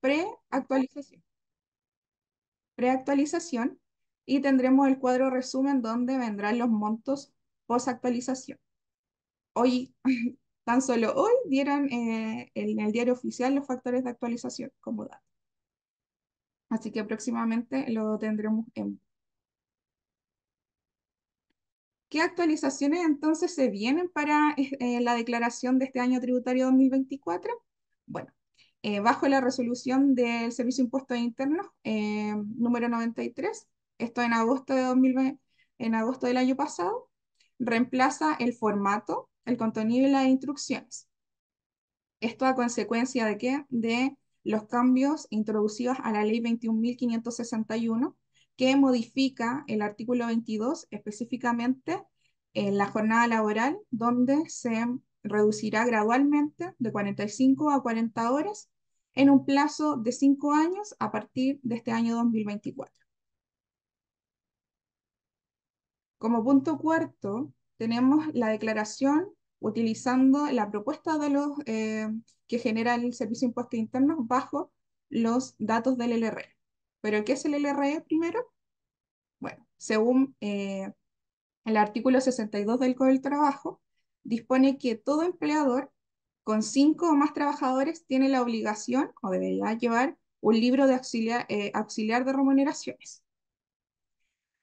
preactualización pre-actualización. y tendremos el cuadro resumen donde vendrán los montos post-actualización. Hoy, tan solo hoy, dieron eh, en el diario oficial los factores de actualización como dato. Así que próximamente lo tendremos en... ¿Qué actualizaciones entonces se vienen para eh, eh, la declaración de este año tributario 2024? Bueno, eh, bajo la resolución del Servicio de Impuestos Internos eh, número 93, esto en agosto, de 2020, en agosto del año pasado, reemplaza el formato, el contenido y las instrucciones. Esto a consecuencia de qué? De los cambios introducidos a la ley 21.561 que modifica el artículo 22 específicamente en la jornada laboral donde se reducirá gradualmente de 45 a 40 horas en un plazo de 5 años a partir de este año 2024. Como punto cuarto, tenemos la declaración utilizando la propuesta de los, eh, que genera el Servicio de Impuestos Internos bajo los datos del LRE. ¿Pero qué es el LRE primero? Bueno, según eh, el artículo 62 del Código del Trabajo, dispone que todo empleador con cinco o más trabajadores tiene la obligación o debería llevar un libro de auxiliar, eh, auxiliar de remuneraciones.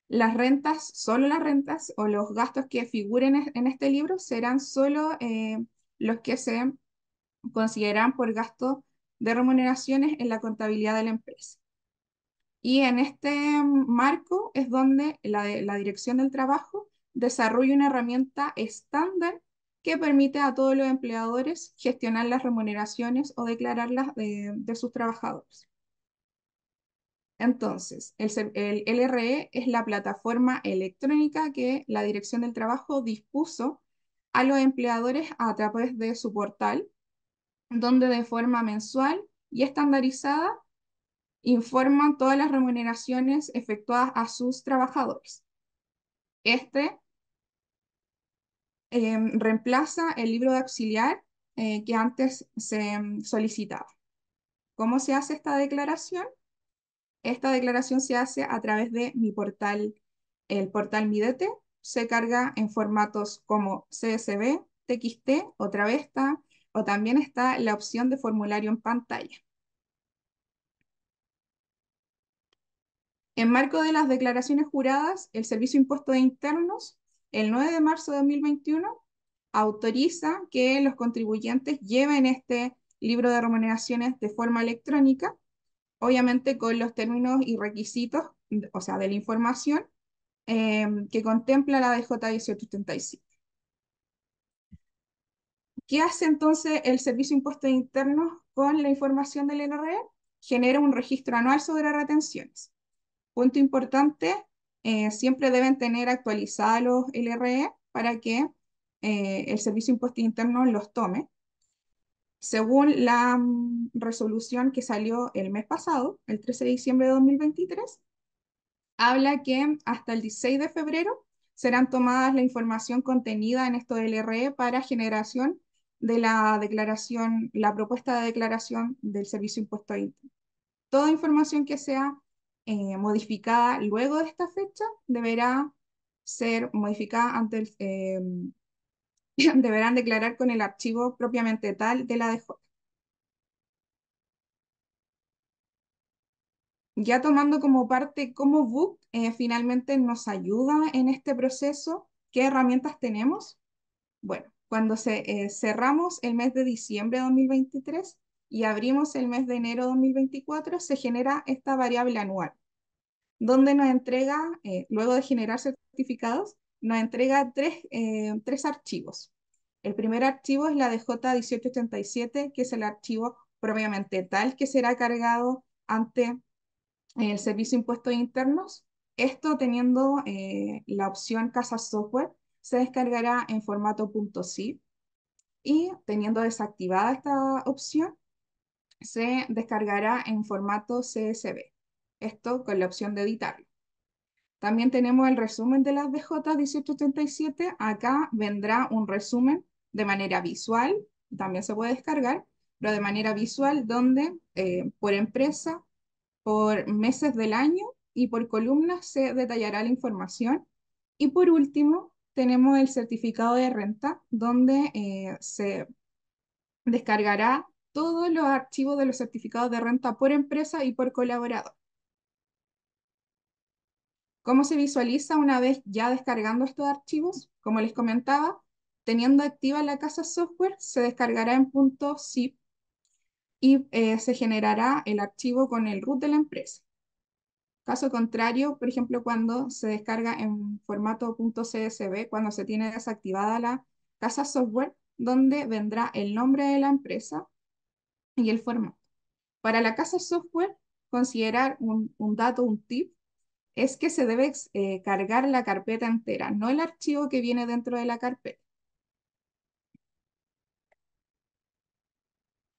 Las rentas, solo las rentas o los gastos que figuren en este libro serán solo eh, los que se consideran por gasto de remuneraciones en la contabilidad de la empresa. Y en este marco es donde la Dirección del Trabajo desarrolla una herramienta estándar que permite a todos los empleadores gestionar las remuneraciones o declararlas eh, de, sus trabajadores. Entonces, el, el, LRE es la plataforma electrónica que la Dirección del Trabajo dispuso a los empleadores a través de su portal, donde de forma mensual y estandarizada informan todas las remuneraciones efectuadas a sus trabajadores. Este Em, reemplaza el libro de auxiliar eh, que antes se em, solicitaba. ¿Cómo se hace esta declaración? Esta declaración se hace a través de mi portal, el portal Midete. se carga en formatos como CSV, TXT, otra vez está, o también está la opción de formulario en pantalla. En marco de las declaraciones juradas, el Servicio Impuesto de Internos el 9 de marzo de 2021 autoriza que los contribuyentes lleven este libro de remuneraciones de forma electrónica, obviamente con los términos y requisitos, o sea, de la información em, que contempla la DJ 1835. ¿Qué hace entonces el Servicio de Impuestos Internos con la información del NRE? Genera un registro anual sobre retenciones. Punto importante, eh, siempre deben tener actualizados los LRE para que eh, el Servicio Impuesto Interno los tome. Según la mm, resolución que salió el mes pasado, el 13 de diciembre de 2023, habla que hasta el 16 de febrero serán tomadas la información contenida en estos del e para generación de la declaración, la propuesta de declaración del Servicio Impuesto Interno. Toda información que sea eh, modificada luego de esta fecha deberá ser modificada ante el, em, deberán declarar con el archivo propiamente tal de la dejo. Ya tomando como parte como Book eh, finalmente nos ayuda en este proceso, ¿qué herramientas tenemos? Bueno, cuando se, eh, cerramos el mes de diciembre de 2023, y abrimos el mes de enero 2024, se genera esta variable anual, donde nos entrega, eh, luego de generar certificados, nos entrega tres, eh, archivos. El primer archivo es la DJ1887, que es el archivo propiamente tal que será cargado ante eh, el Servicio de Impuestos Internos. Esto teniendo la opción Casa Software, se descargará en formato .zip y teniendo desactivada esta opción, se descargará en formato CSV, esto con la opción de editarlo. También tenemos el resumen de las BJ 1887 acá vendrá un resumen de manera visual, también se puede descargar, pero de manera visual donde eh, por empresa, por meses del año y por columnas se detallará la información. Y por último, tenemos el certificado de renta donde eh, se descargará todos los archivos de los certificados de renta por empresa y por colaborador. ¿Cómo se visualiza una vez ya descargando estos archivos? Como les comentaba, teniendo activa la casa software, se descargará en punto .zip y eh, se generará el archivo con el root de la empresa. Caso contrario, por ejemplo, cuando se descarga en formato .csv, cuando se tiene desactivada la casa software, donde vendrá el nombre de la empresa, y el formato. Para la casa software, considerar un, dato, un tip, es que se debe eh, cargar la carpeta entera, no el archivo que viene dentro de la carpeta.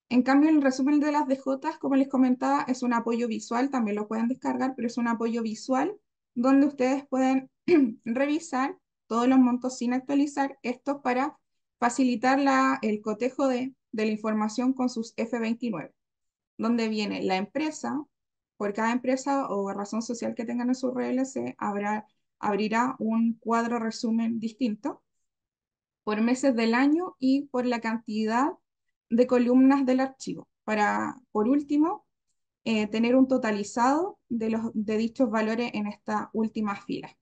En cambio, el resumen de las DJ, como les comentaba, es un apoyo visual, también lo pueden descargar, pero es un apoyo visual donde ustedes pueden revisar todos los montos sin actualizar, esto para facilitar la, el cotejo de de la información con sus F29, donde viene la empresa, por cada empresa o razón social que tengan en su RLC, habrá, abrirá un cuadro resumen distinto por meses del año y por la cantidad de columnas del archivo, para, por último, eh, tener un totalizado de, los, de dichos valores en esta última fila.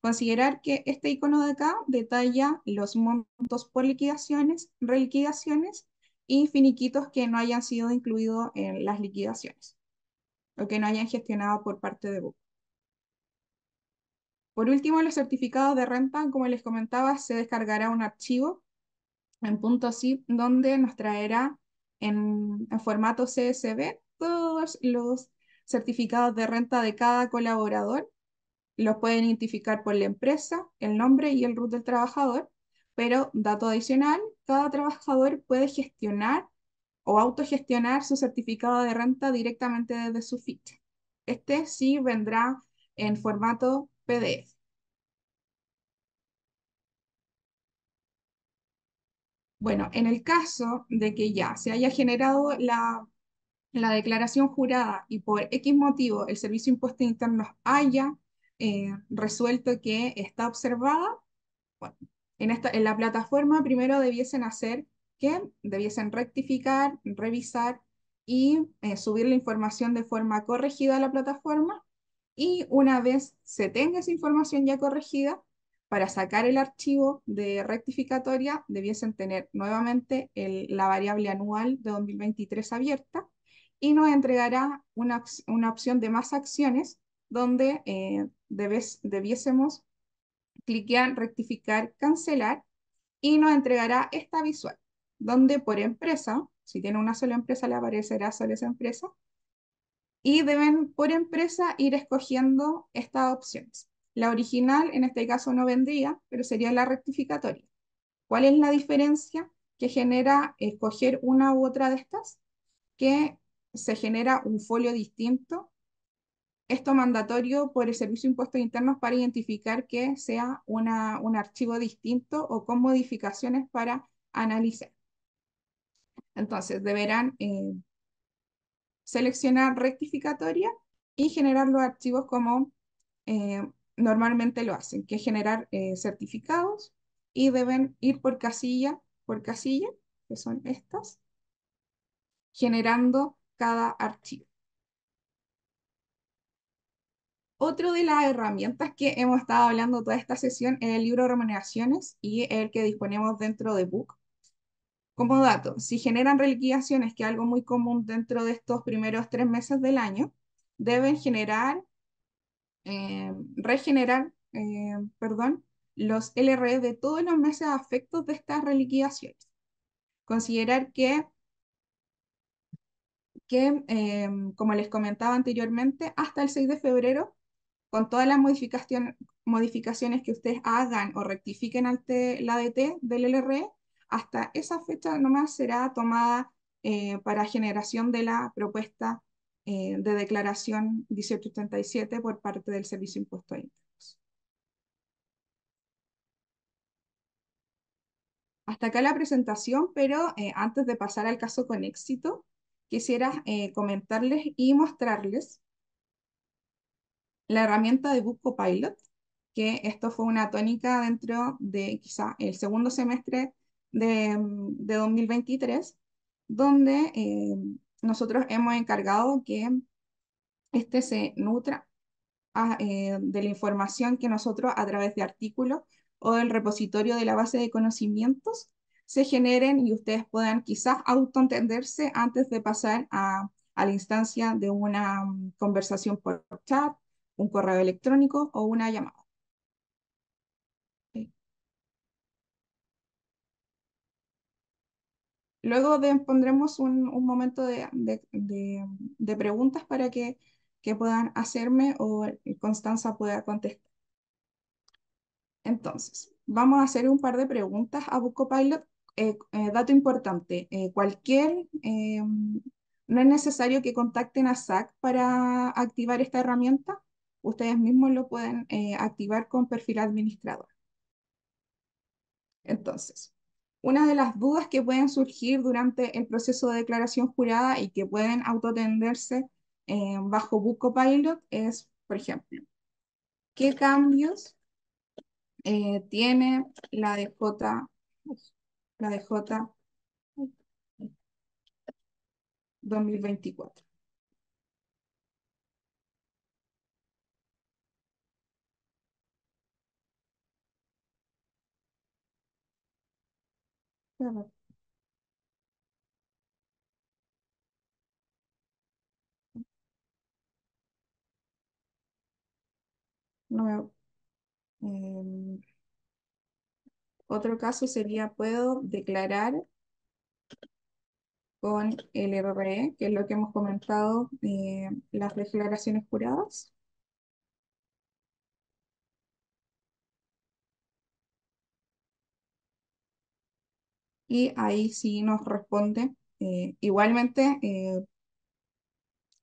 Considerar que este icono de acá detalla los montos por liquidaciones, reliquidaciones y que no hayan sido incluidos en las liquidaciones o que no hayan gestionado por parte de Book. Por último, los certificados de renta, como les comentaba, se descargará un archivo en punto .zip donde nos traerá en, en formato CSV todos los certificados de renta de cada colaborador. Los pueden identificar por la empresa, el nombre y el root del trabajador. Pero, dato adicional, cada trabajador puede gestionar o autogestionar su certificado de renta directamente desde su ficha. Este sí vendrá en formato PDF. Bueno, en el caso de que ya se haya generado la, declaración jurada y por X motivo el Servicio de Impuestos Internos haya eh, resuelto que está observada, bueno, en, esta, en la plataforma primero debiesen hacer que debiesen rectificar, revisar y eh, subir la información de forma corregida a la plataforma. Y una vez se tenga esa información ya corregida, para sacar el archivo de rectificatoria debiesen tener nuevamente la variable anual de 2023 abierta y nos entregará una, opción de más acciones donde eh, debiésemos cliquean rectificar, cancelar y nos entregará esta visual, donde por empresa, si tiene una sola empresa le aparecerá solo esa empresa, y deben por empresa ir escogiendo estas opciones. La original en este caso no vendría, pero sería la rectificatoria. ¿Cuál es la diferencia que genera escoger una u otra de estas? Que se genera un folio distinto esto mandatorio por el Servicio de Impuestos Internos para identificar que sea un archivo distinto o con modificaciones para analizar. Entonces, deberán eh, seleccionar rectificatoria y generar los archivos como eh, normalmente lo hacen, que es generar eh, certificados y deben ir por casilla, por casilla, que son estas, generando cada archivo. Otro de las herramientas que hemos estado hablando toda esta sesión es el libro de remuneraciones y el que disponemos dentro de Book. Como dato, si generan reliquidaciones, que es algo muy común dentro de estos primeros tres meses del año, deben generar, eh, regenerar, eh, perdón, los lre de todos los meses afectos de estas reliquidaciones. Considerar que que, eh, como les comentaba anteriormente, hasta el 6 de febrero con todas las modificaciones que ustedes hagan o rectifiquen ante la DT del LRE, hasta esa fecha nomás será tomada eh, para generación de la propuesta eh, de declaración 1837 por parte del Servicio Impuesto a Impuestos. Hasta acá la presentación, pero eh, antes de pasar al caso con éxito, quisiera comentarles y mostrarles la herramienta de Busco Pilot, que esto fue una tónica dentro de quizá el segundo semestre de, mm, de 2023, donde eh, nosotros hemos encargado que este se nutra eh, de la información que nosotros a través de artículos o del repositorio de la base de conocimientos se generen y ustedes puedan quizás autoentenderse antes de pasar a, a la instancia de una mm, conversación por chat un correo electrónico o una llamada. Luego pondremos un, momento de, preguntas para que, puedan hacerme o Constanza pueda contestar. Entonces, vamos a hacer un par de preguntas a Buscopilot. Eh, eh dato importante, eh, cualquier, eh, no es necesario que contacten a SAC para activar esta herramienta ustedes mismos lo pueden eh, activar con perfil administrador. Entonces, una de las dudas que pueden surgir durante el proceso de declaración jurada y que pueden autotenderse eh, bajo Buco Pilot es, por ejemplo, ¿qué cambios eh, tiene la la DJ 2024? Em, otro caso sería, puedo declarar con el RRE, que es lo que hemos comentado, eh, las declaraciones juradas. y ahí sí nos responde. Eh, igualmente, eh,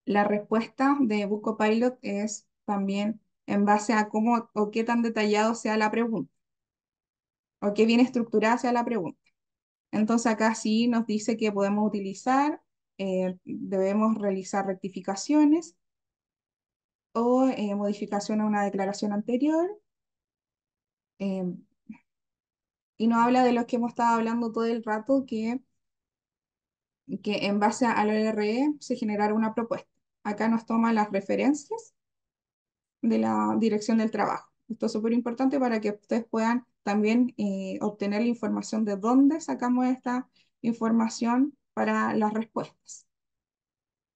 la respuesta de Busco Pilot es también en base a cómo o qué tan detallado sea la pregunta o qué bien estructurada sea la pregunta. Entonces acá sí nos dice que podemos utilizar, eh, debemos realizar rectificaciones o modificación a una declaración anterior, y nos habla de los que hemos estado hablando todo el rato, que, que en base al ORE se generara una propuesta. Acá nos toma las referencias de la dirección del trabajo. Esto es súper importante para que ustedes puedan también eh, obtener la información de dónde sacamos esta información para las respuestas.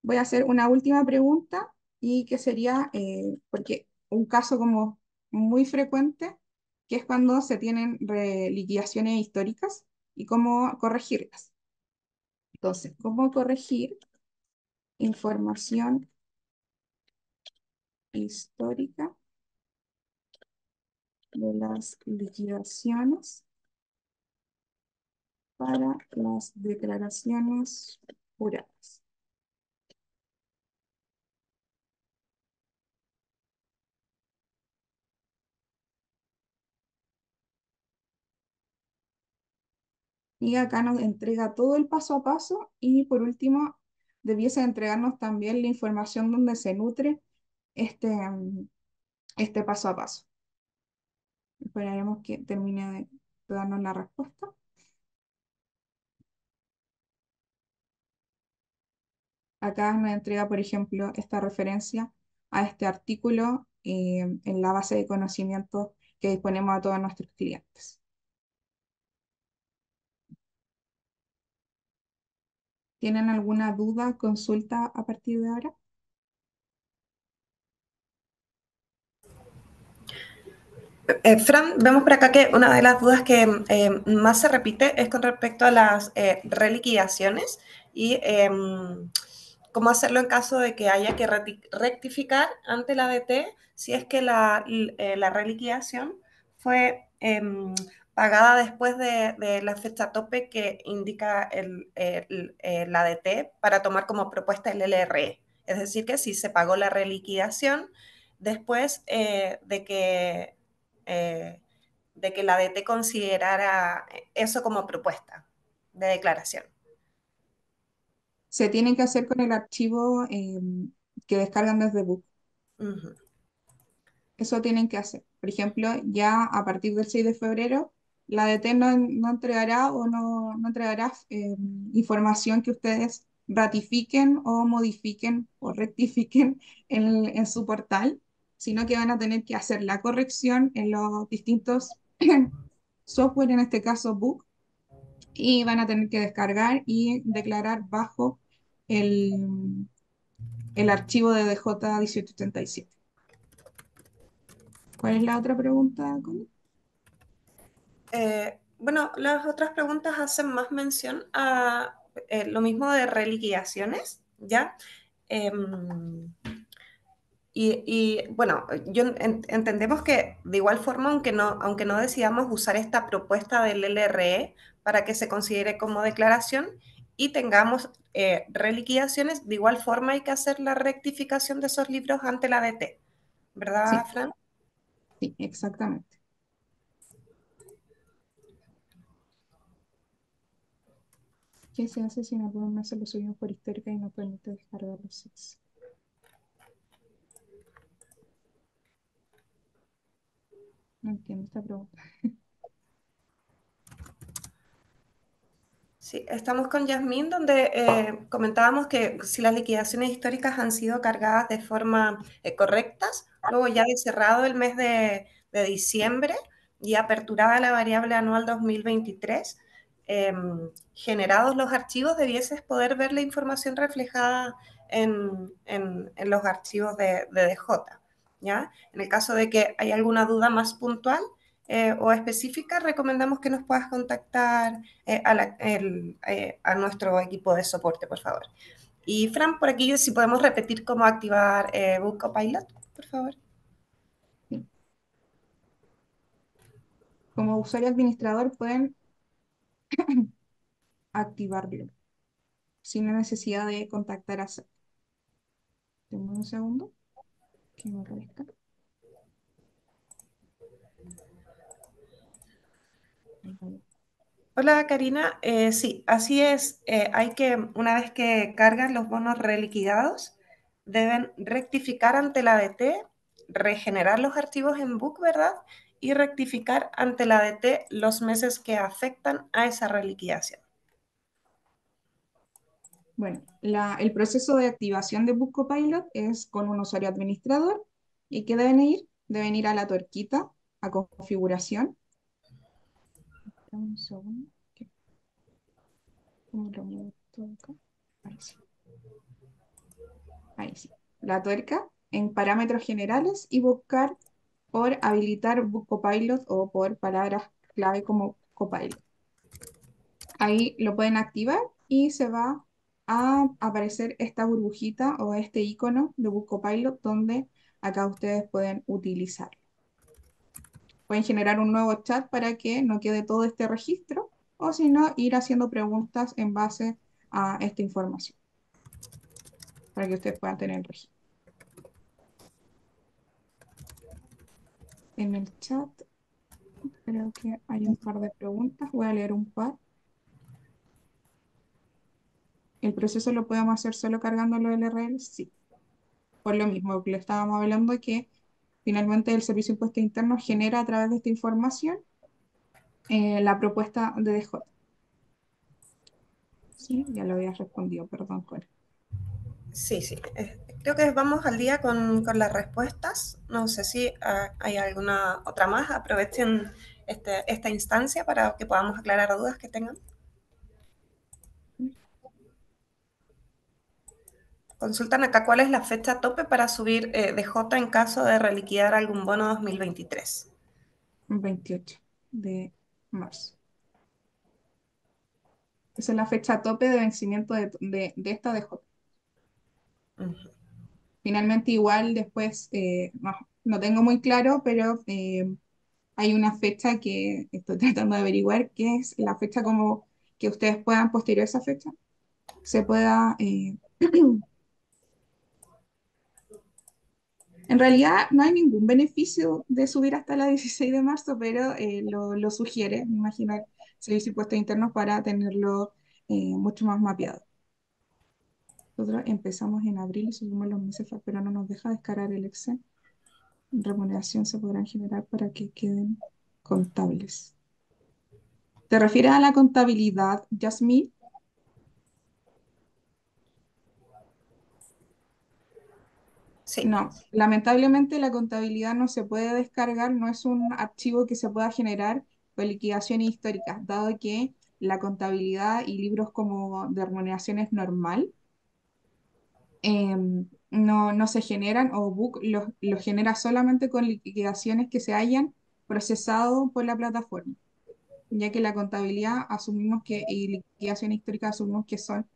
Voy a hacer una última pregunta y que sería, eh, porque un caso como muy frecuente que es cuando se tienen liquidaciones históricas y cómo corregirlas. Entonces, ¿cómo corregir información histórica de las liquidaciones para las declaraciones juradas? Y acá nos entrega todo el paso a paso y por último debiese entregarnos también la información donde se nutre este, mm, este paso a paso. Esperaremos que termine de darnos la respuesta. Acá nos entrega, por ejemplo, esta referencia a este artículo eh, en la base de conocimientos que disponemos a todos nuestros clientes. ¿Tienen alguna duda, consulta a partir de ahora? Eh, Fran, vemos por acá que una de las dudas que eh, más se repite es con respecto a las eh, reliquidaciones y em, cómo hacerlo en caso de que haya que rectificar ante la DT si es que la, eh, la reliquidación fue em, pagada después de, la fecha tope que indica la DT para tomar como propuesta el LRE. Es decir, que si se pagó la reliquidación después eh, de que... Eh, de que la DT considerara eso como propuesta de declaración. Se tienen que hacer con el archivo em, que descargan desde Book. Eso tienen que hacer. Por ejemplo, ya a partir del 6 de febrero la DT no, entregará o no, entregará eh, información que ustedes ratifiquen o modifiquen o rectifiquen en, su portal, sino que van a tener que hacer la corrección en los distintos software, en este caso Book, y van a tener que descargar y declarar bajo el, el archivo de DJ1887. ¿Cuál es la otra pregunta, Connie? Eh, bueno, las otras preguntas hacen más mención a eh, lo mismo de reliquiaciones, ¿ya? Em, y, bueno, yo entendemos que de igual forma, aunque no, aunque no decidamos usar esta propuesta del LRE para que se considere como declaración y tengamos eh, reliquiaciones, reliquidaciones, de igual forma hay que hacer la rectificación de esos libros ante la DT, ¿verdad, Fran? Sí, exactamente. ¿Qué se hace si lo subimos por histórica y no permite descargar los SIS. No entiendo esta pregunta. Sí, estamos con Yasmín, donde eh, comentábamos que si las liquidaciones históricas han sido cargadas de forma correcta, eh, correctas, luego ya de cerrado el mes de, de diciembre y aperturada la variable anual 2023, Em, generados los archivos, debieses poder ver la información reflejada en, los archivos de, DJ. ¿ya? En el caso de que hay alguna duda más puntual eh, o específica, recomendamos que nos puedas contactar eh, eh, a, nuestro equipo de soporte, por favor. Y Fran, por aquí si podemos repetir cómo activar eh, Book por favor. Como usuario administrador pueden activarlo sin la necesidad de contactar a Tengo un segundo que me Hola Karina, eh, sí, así es. Eh, hay que, una vez que cargan los bonos reliquidados, deben rectificar ante la ADT, regenerar los archivos en Book, ¿verdad? y rectificar ante la DT los meses que afectan a esa reliquiación. Bueno, el proceso de activación de BuscoPilot Pilot es con un usuario administrador y que deben ir, deben ir a la tuerquita, a configuración. Ahí sí. La tuerca en parámetros generales y buscar por habilitar BuscoPilot o por palabras clave como Copilot. Ahí lo pueden activar y se va a aparecer esta burbujita o este icono de BuscoPilot donde acá ustedes pueden utilizarlo. Pueden generar un nuevo chat para que no quede todo este registro o si no, ir haciendo preguntas en base a esta información para que ustedes puedan tener el registro. en el chat. Creo que hay un par de preguntas. Voy a leer un par. ¿El proceso lo podemos hacer solo cargando los RL? Sí. Por lo mismo que le estábamos hablando de que finalmente el Servicio Impuesto Interno genera a través de esta información eh, la propuesta de DJ. Sí, ya lo había respondido, perdón, Sí, sí, creo que vamos al día con, las respuestas. No sé si ah, hay alguna otra más. Aprovechen este, esta instancia para que podamos aclarar dudas que tengan. Consultan acá cuál es la fecha tope para subir eh, de J en caso de reliquidar algún bono 2023. 28 de marzo. Esa es la fecha tope de vencimiento de, de, de esta DJ. Finalmente igual después, eh, no, tengo muy claro, pero eh, hay una fecha que estoy tratando de averiguar, que es la fecha como que ustedes puedan, posterior a esa fecha, se pueda... Eh, en realidad no hay ningún beneficio de subir hasta la 16 de marzo, pero lo, sugiere, me imagino, servicios impuestos internos para tenerlo mucho más mapeado. Nosotros empezamos en abril y subimos los meses, pero no nos deja descargar el Excel. Remuneración se podrán generar para que queden contables. ¿Te refieres a la contabilidad, Yasmín? Sí. No, lamentablemente la contabilidad no se puede descargar, no es un archivo que se pueda generar con liquidaciones históricas, dado que la contabilidad y libros como de remuneración es normal Em, no, se generan o Book los lo genera solamente con liquidaciones que se hayan procesado por la plataforma, ya que la contabilidad asumimos que y liquidaciones históricas asumimos que son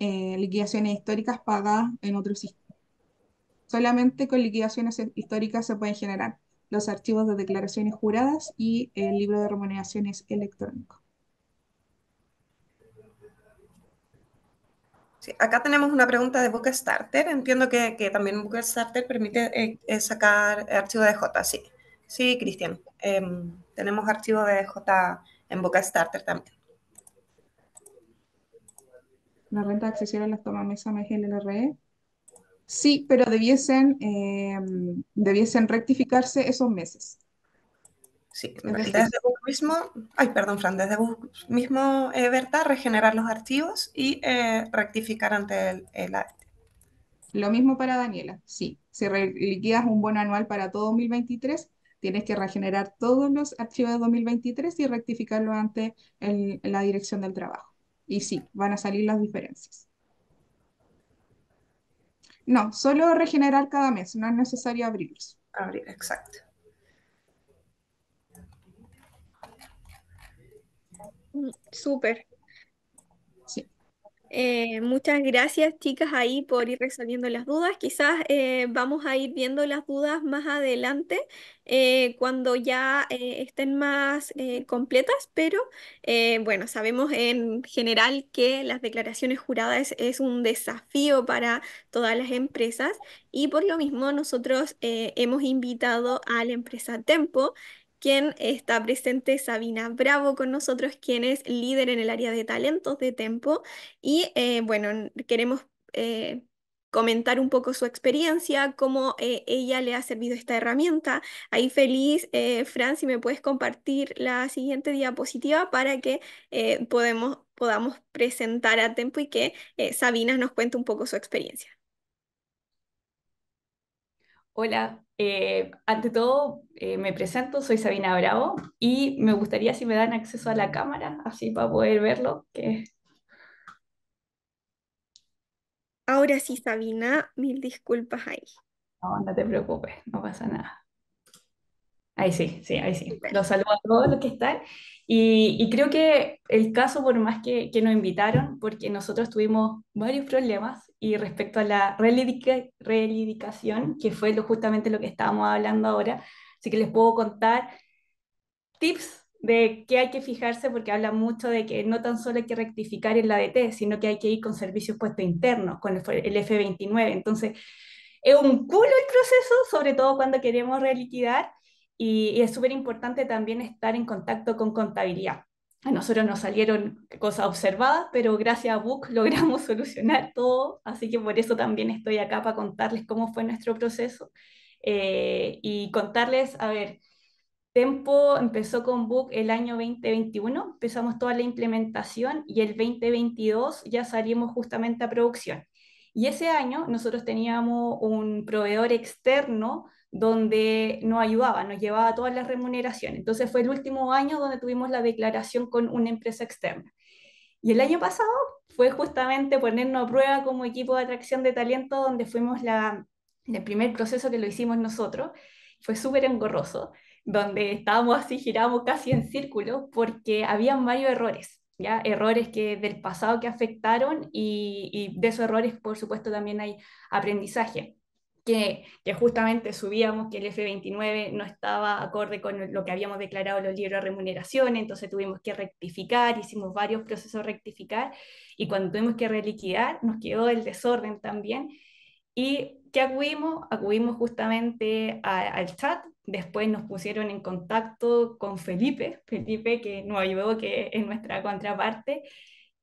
eh, liquidaciones históricas pagadas en otro sistema. Solamente con liquidaciones históricas se pueden generar los archivos de declaraciones juradas y el libro de remuneraciones electrónicos. acá tenemos una pregunta de Starter, Entiendo que, también también Starter permite eh, eh, sacar archivo de J, sí. Sí, Cristian. Em, tenemos archivo de J en Starter también. La renta accesible las toma Mesa RE. Sí, pero debiesen, em, debiesen rectificarse esos meses. Sí, desde vos mismo, ay, perdón, Fran, desde vos mismo, eh, Berta, regenerar los archivos y eh, rectificar ante el, Lo mismo para Daniela, sí. Si liquidas eh, un bono anual para todo 2023, tienes que regenerar todos los archivos de 2023 y rectificarlo ante el, la dirección del trabajo. Y sí, van a salir las diferencias. No, solo regenerar cada mes, no es necesario abrirlos. Abrir, exacto. Mm, súper. Eh, muchas gracias, chicas, ahí por ir resolviendo las dudas. Quizás eh, vamos a ir viendo las dudas más adelante, eh, cuando ya estén más completas, pero bueno, sabemos en general que las declaraciones juradas es, es un desafío para todas las empresas y por lo mismo nosotros hemos invitado a la empresa Tempo quien está presente Sabina Bravo con nosotros, quien es líder en el área de talentos de Tempo. Y eh, bueno, queremos eh, comentar un poco su experiencia, cómo eh, ella le ha servido esta herramienta. Ahí feliz, Fran, si me puedes compartir la siguiente diapositiva para que podemos, podamos presentar a Tempo y que Sabina nos cuente un poco su experiencia. Hola, ante todo eh, me presento, soy Sabina Bravo y me gustaría si me dan acceso a la cámara, así para poder verlo. Ahora sí, Sabina, mil disculpas ahí. No, no te preocupes, no pasa nada. Ahí sí, sí, ahí sí. Los saludo a todos los que están. Y, creo que el caso, por más que, que, nos invitaron, porque nosotros tuvimos varios problemas y respecto a la reivindicación, que fue lo, justamente lo que estábamos hablando ahora, Así que les puedo contar tips de qué hay que fijarse porque habla mucho de que no tan solo hay que rectificar en la DT, sino que hay que ir con servicios puestos internos, con el F29. Entonces, es un culo el proceso, sobre todo cuando queremos reliquidar, y, y es súper importante también estar en contacto con contabilidad. A nosotros nos salieron cosas observadas, pero gracias a Book logramos solucionar todo, así que por eso también estoy acá para contarles cómo fue nuestro proceso eh, y contarles, a ver, Tempo empezó con Book el año 2021, empezamos toda la implementación y el 2022 ya salimos justamente a producción. Y ese año nosotros teníamos un proveedor externo donde nos ayudaba, nos llevaba todas las remuneraciones. Entonces fue el último año donde tuvimos la declaración con una empresa externa. Y el año pasado fue justamente ponernos a prueba como equipo de atracción de talento donde fuimos la el primer proceso que lo hicimos nosotros fue súper engorroso, donde estábamos así, girábamos casi en círculo, porque habían varios errores. ¿Ya? errores que del pasado que afectaron y, de esos errores, por supuesto, también hay aprendizaje, que, justamente subíamos que el F29 no estaba acorde con lo que habíamos declarado los libros de remuneración, entonces tuvimos que rectificar, hicimos varios procesos de rectificar y cuando tuvimos que reliquidar nos quedó el desorden también y ¿qué acudimos? Acudimos justamente al chat, después nos pusieron en contacto con Felipe, Felipe que nos ayudó, que es nuestra contraparte,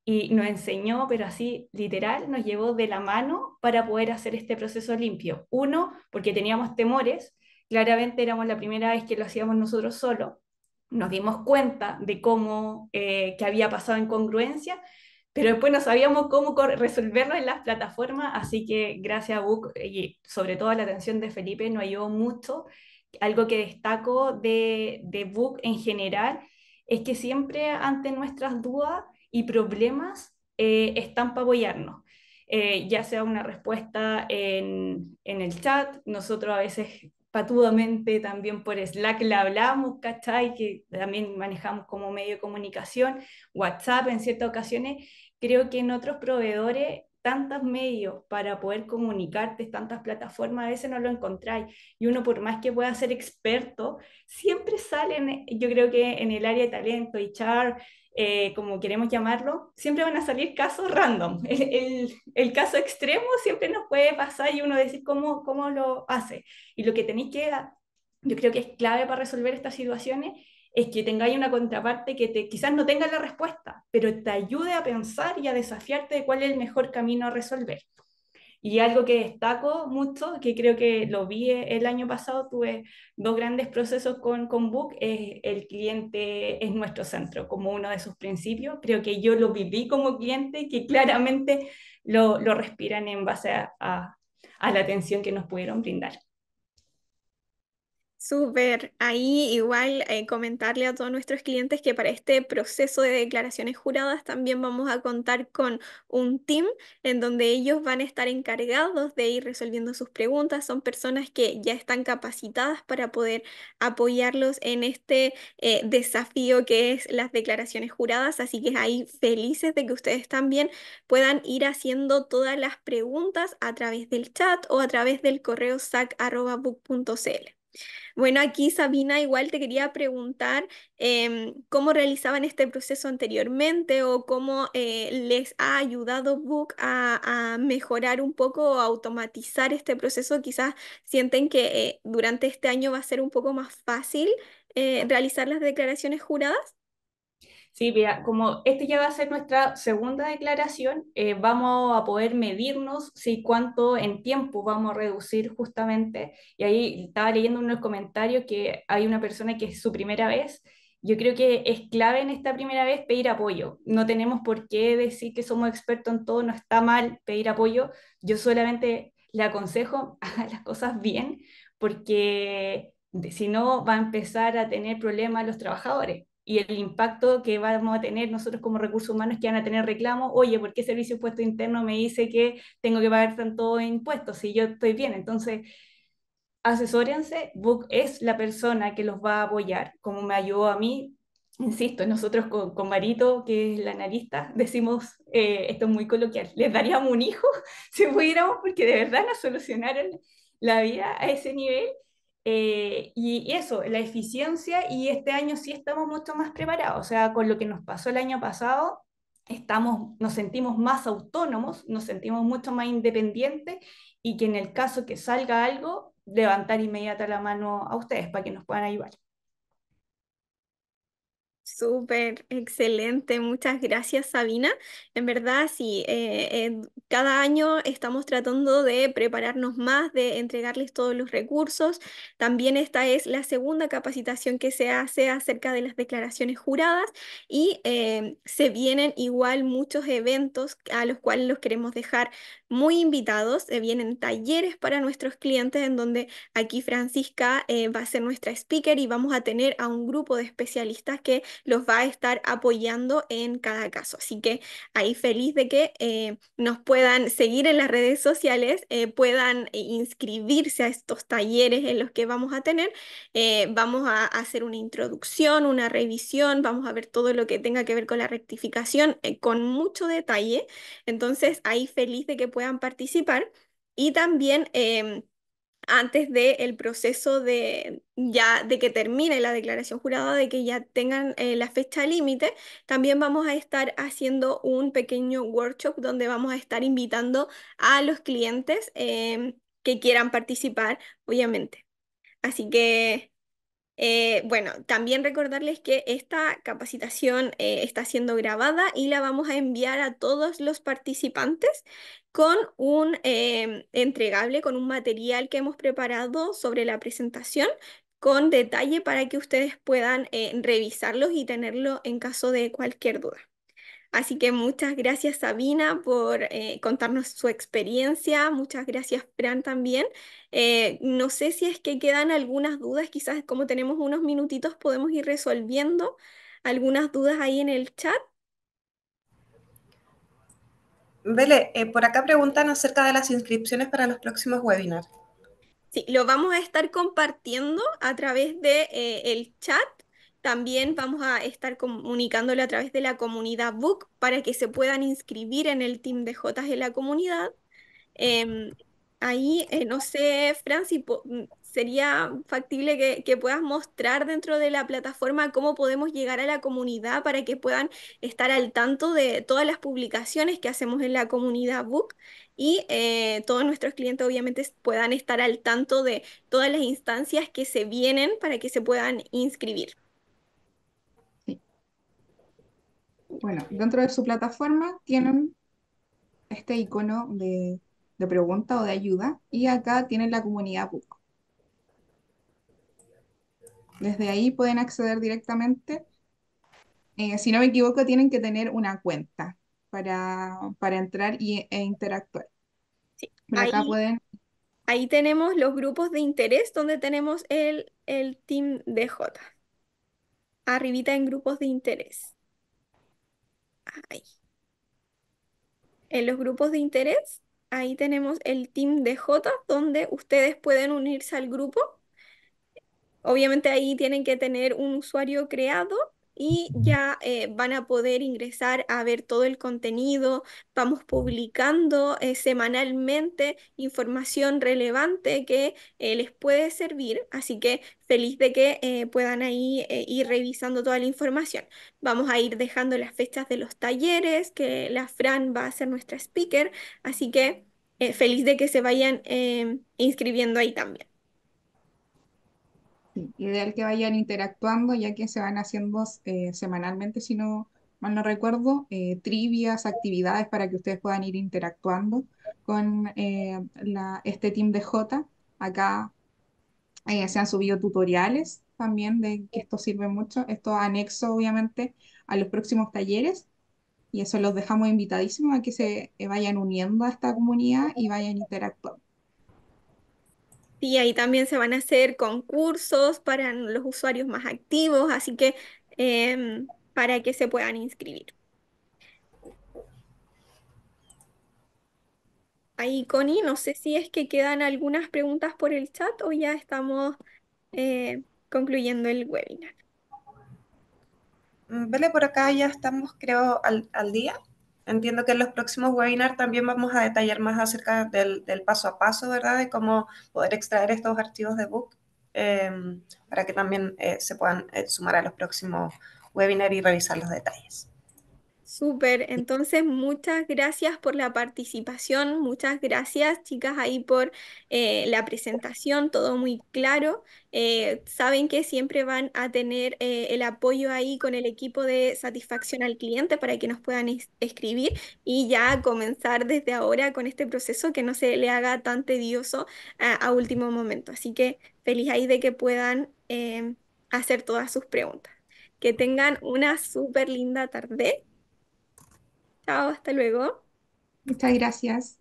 y nos enseñó, pero así literal, nos llevó de la mano para poder hacer este proceso limpio. Uno, porque teníamos temores, claramente éramos la primera vez que lo hacíamos nosotros solo nos dimos cuenta de cómo, eh, que había pasado incongruencia, pero después no sabíamos cómo resolverlo en las plataformas, así que gracias a Book eh, y sobre todo a la atención de Felipe nos ayudó mucho. Algo que destaco de, de Book en general es que siempre ante nuestras dudas y problemas eh, están para apoyarnos. Eh, ya sea una respuesta en, en, el chat, nosotros a veces patudamente también por Slack la hablamos, ¿cachai? Que también manejamos como medio de comunicación, WhatsApp en ciertas ocasiones. Creo que en otros proveedores, tantos medios para poder comunicarte, tantas plataformas, a veces no lo encontráis. Y uno, por más que pueda ser experto, siempre salen, yo creo que en el área de talento y char eh, como queremos llamarlo, siempre van a salir casos random. El, caso extremo siempre nos puede pasar y uno decir cómo, cómo lo hace. Y lo que tenéis que, yo creo que es clave para resolver estas situaciones, es que tengáis una contraparte que te, quizás no tenga la respuesta, pero te ayude a pensar y a desafiarte de cuál es el mejor camino a resolver. Y algo que destaco mucho, que creo que lo vi e-, el año pasado, tuve dos grandes procesos con, con Book, es el cliente es nuestro centro, como uno de sus principios. Creo que yo lo viví como cliente, que claramente lo, lo respiran en base a, a la atención que nos pudieron brindar. Súper. Ahí igual eh, comentarle a todos nuestros clientes que para este proceso de declaraciones juradas también vamos a contar con un team en donde ellos van a estar encargados de ir resolviendo sus preguntas. Son personas que ya están capacitadas para poder apoyarlos en este eh, desafío que es las declaraciones juradas. Así que ahí felices de que ustedes también puedan ir haciendo todas las preguntas a través del chat o a través del correo sac.book.cl. Bueno, aquí Sabina, igual te quería preguntar em, cómo realizaban este proceso anteriormente o cómo eh, les ha ayudado Book a, mejorar un poco o automatizar este proceso. Quizás sienten que eh, durante este año va a ser un poco más fácil eh, realizar las declaraciones juradas. Sí, mira, como este ya va a ser nuestra segunda declaración, eh, vamos a poder medirnos si cuánto en tiempo vamos a reducir justamente. Y ahí estaba leyendo unos comentarios que hay una persona que es su primera vez. Yo creo que es clave en esta primera vez pedir apoyo. No tenemos por qué decir que somos expertos en todo, no está mal pedir apoyo. Yo solamente le aconsejo, a las cosas bien, porque si no va a empezar a tener problemas los trabajadores y el impacto que vamos a tener nosotros como recursos humanos que van a tener reclamos, oye, ¿por qué Servicio Impuesto Interno me dice que tengo que pagar tanto impuestos si yo estoy bien? Entonces, asesórense, Book es la persona que los va a apoyar, como me ayudó a mí. Insisto, nosotros con, Marito, que es la analista, decimos, eh, esto es muy coloquial, les daríamos un hijo si pudiéramos, porque de verdad nos solucionaron la vida a ese nivel eh, y eso, la eficiencia, y este año sí estamos mucho más preparados, o sea, con lo que nos pasó el año pasado, estamos, nos sentimos más autónomos, nos sentimos mucho más independientes y que en el caso que salga algo, levantar inmediata la mano a ustedes para que nos puedan ayudar. Súper, excelente. Muchas gracias, Sabina. En verdad, sí, eh, cada año estamos tratando de prepararnos más, de entregarles todos los recursos. También esta es la segunda capacitación que se hace acerca de las declaraciones juradas y eh, se vienen igual muchos eventos a los cuales los queremos dejar muy invitados, eh, vienen talleres para nuestros clientes en donde aquí Francisca eh, va a ser nuestra speaker y vamos a tener a un grupo de especialistas que los va a estar apoyando en cada caso. Así que ahí feliz de que eh, nos puedan seguir en las redes sociales, puedan inscribirse a estos talleres en los que vamos a tener. vamos a hacer una introducción, una revisión, vamos a ver todo lo que tenga que ver con la rectificación con mucho detalle. Entonces ahí feliz de que puedan participar y también em, antes del de proceso de, ya, de que termine la declaración jurada, de que ya tengan eh, la fecha límite, también vamos a estar haciendo un pequeño workshop donde vamos a estar invitando a los clientes em, que quieran participar, obviamente. Así que eh, bueno, también recordarles que esta capacitación eh, está siendo grabada y la vamos a enviar a todos los participantes con un eh, entregable, con un material que hemos preparado sobre la presentación con detalle para que ustedes puedan revisarlos y tenerlo en caso de cualquier duda. Así que muchas gracias Sabina por eh, contarnos su experiencia, muchas gracias Fran también. Eh, no sé si es que quedan algunas dudas, quizás como tenemos unos minutitos podemos ir resolviendo algunas dudas ahí en el chat. Vele, eh, por acá preguntan acerca de las inscripciones para los próximos webinars. Sí, lo vamos a estar compartiendo a través del de, el chat también vamos a estar comunicándole a través de la comunidad Book para que se puedan inscribir en el team de Jotas de la comunidad. Em, ahí, eh, no sé, si mm, sería factible que, puedas mostrar dentro de la plataforma cómo podemos llegar a la comunidad para que puedan estar al tanto de todas las publicaciones que hacemos en la comunidad Book y eh, todos nuestros clientes obviamente puedan estar al tanto de todas las instancias que se vienen para que se puedan inscribir. Bueno, dentro de su plataforma tienen este icono de, pregunta o de ayuda y acá tienen la comunidad PUC. Desde ahí pueden acceder directamente. Eh, si no me equivoco, tienen que tener una cuenta para, entrar y, e interactuar. Sí. ahí, tenemos los grupos de interés donde tenemos el, el team de Arribita en grupos de interés. En los grupos de interés, ahí tenemos el team de J, donde ustedes pueden unirse al grupo. Obviamente ahí tienen que tener un usuario creado y ya eh, van a poder ingresar a ver todo el contenido. Vamos publicando eh, semanalmente información relevante que eh, les puede servir, así que feliz de que puedan ahí ir revisando toda la información. Vamos a ir dejando las fechas de los talleres, que la Fran va a ser nuestra speaker, así que feliz de que se vayan inscribiendo ahí también ideal que vayan interactuando ya que se van haciendo eh, semanalmente, si no mal no recuerdo, eh, trivias, actividades para que ustedes puedan ir interactuando con eh, este team de J. Acá se han subido tutoriales también de que esto sirve mucho. Esto anexo obviamente a los próximos talleres y eso los dejamos invitadísimos a que se vayan uniendo a esta comunidad y vayan interactuando. Y ahí también se van a hacer concursos para los usuarios más activos, así que em, para que se puedan inscribir. Ahí, Connie, no sé si es que quedan algunas preguntas por el chat o ya estamos eh, concluyendo el webinar. Mm, vale, por acá ya estamos, creo, al, al día. Entiendo que en los próximos webinars también vamos a detallar más acerca del, paso a paso, ¿verdad? De cómo poder extraer estos archivos de book em, para que también eh, se puedan eh, sumar a los próximos webinars y revisar los detalles. Súper, entonces muchas gracias por la participación, muchas gracias chicas ahí por eh, la presentación, todo muy claro. Eh, saben que siempre van a tener eh, el apoyo ahí con el equipo de satisfacción al cliente para que nos puedan escribir y ya comenzar desde ahora con este proceso que no se le haga tan tedioso a, último momento. Así que feliz ahí de que puedan em, hacer todas sus preguntas. Que tengan una súper linda tarde. Chao, hasta luego. Muchas gracias.